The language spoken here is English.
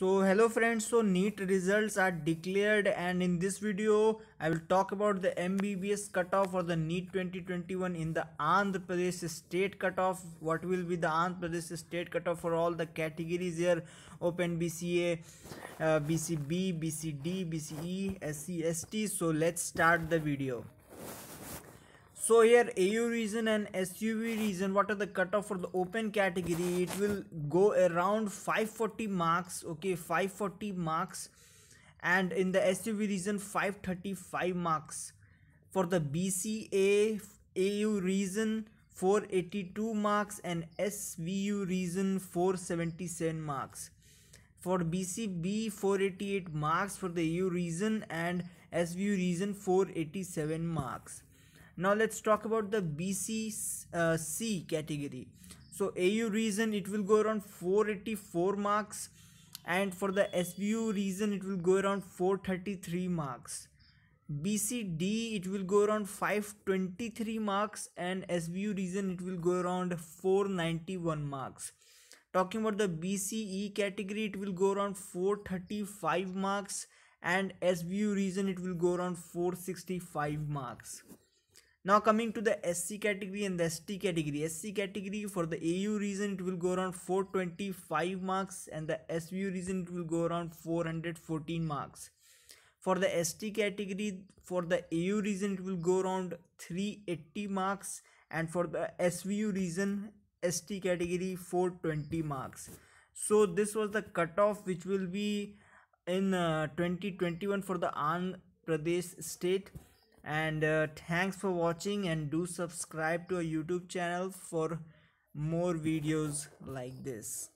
so hello friends so neat results are declared and in this video i will talk about the mbbs cutoff for the neat 2021 in the andhra pradesh state cutoff what will be the andhra pradesh state cutoff for all the categories here open bca uh, bcb bcd bce sc st so let's start the video so here AU region and SUV region what are the cutoff for the open category it will go around 540 marks okay 540 marks and in the SUV region 535 marks for the BCA AU region 482 marks and SVU region 477 marks for BCB 488 marks for the AU region and SVU region 487 marks now let's talk about the bcc uh, category so au reason it will go around 484 marks and for the svu reason it will go around 433 marks BCD it will go around 523 marks and SVU reason it will go around 491 marks. Talking about the BCE category it will go around 435 marks and SVU reason it will go around 465 marks now coming to the sc category and the st category sc category for the au region it will go around 425 marks and the svu region it will go around 414 marks for the st category for the au region it will go around 380 marks and for the svu region st category 420 marks so this was the cutoff which will be in uh, 2021 for the andhra pradesh state and uh, thanks for watching and do subscribe to our youtube channel for more videos like this